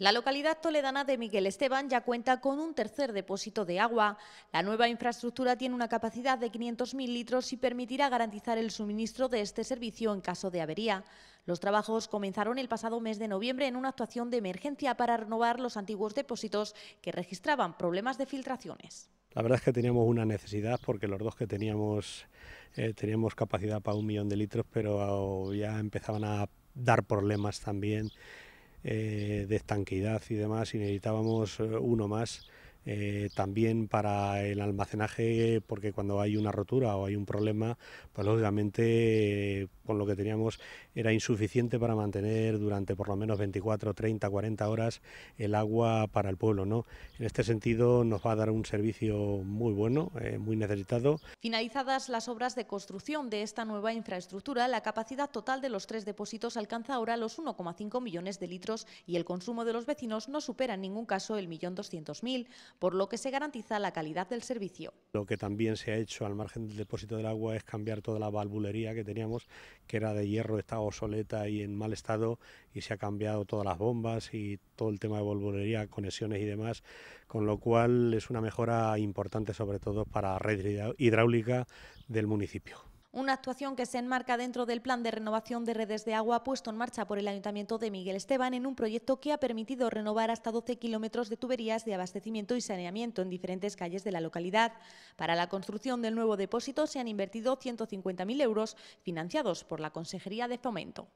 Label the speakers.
Speaker 1: La localidad toledana de Miguel Esteban ya cuenta con un tercer depósito de agua. La nueva infraestructura tiene una capacidad de 500.000 litros y permitirá garantizar el suministro de este servicio en caso de avería. Los trabajos comenzaron el pasado mes de noviembre en una actuación de emergencia para renovar los antiguos depósitos que registraban problemas de filtraciones.
Speaker 2: La verdad es que teníamos una necesidad porque los dos que teníamos eh, teníamos capacidad para un millón de litros, pero ya empezaban a dar problemas también eh, de estanqueidad y demás y necesitábamos eh, uno más eh, también para el almacenaje, porque cuando hay una rotura o hay un problema, pues lógicamente con lo que teníamos era insuficiente para mantener durante por lo menos 24, 30, 40 horas el agua para el pueblo. ¿no? En este sentido nos va a dar un servicio muy bueno, eh, muy necesitado.
Speaker 1: Finalizadas las obras de construcción de esta nueva infraestructura, la capacidad total de los tres depósitos alcanza ahora los 1,5 millones de litros y el consumo de los vecinos no supera en ningún caso el millón por lo que se garantiza la calidad del servicio.
Speaker 2: Lo que también se ha hecho al margen del depósito del agua es cambiar toda la valvulería que teníamos, que era de hierro, estaba obsoleta y en mal estado, y se ha cambiado todas las bombas y todo el tema de valvulería, conexiones y demás, con lo cual es una mejora importante sobre todo para la red hidráulica del municipio.
Speaker 1: Una actuación que se enmarca dentro del plan de renovación de redes de agua puesto en marcha por el Ayuntamiento de Miguel Esteban en un proyecto que ha permitido renovar hasta 12 kilómetros de tuberías de abastecimiento y saneamiento en diferentes calles de la localidad. Para la construcción del nuevo depósito se han invertido 150.000 euros
Speaker 2: financiados por la Consejería de Fomento.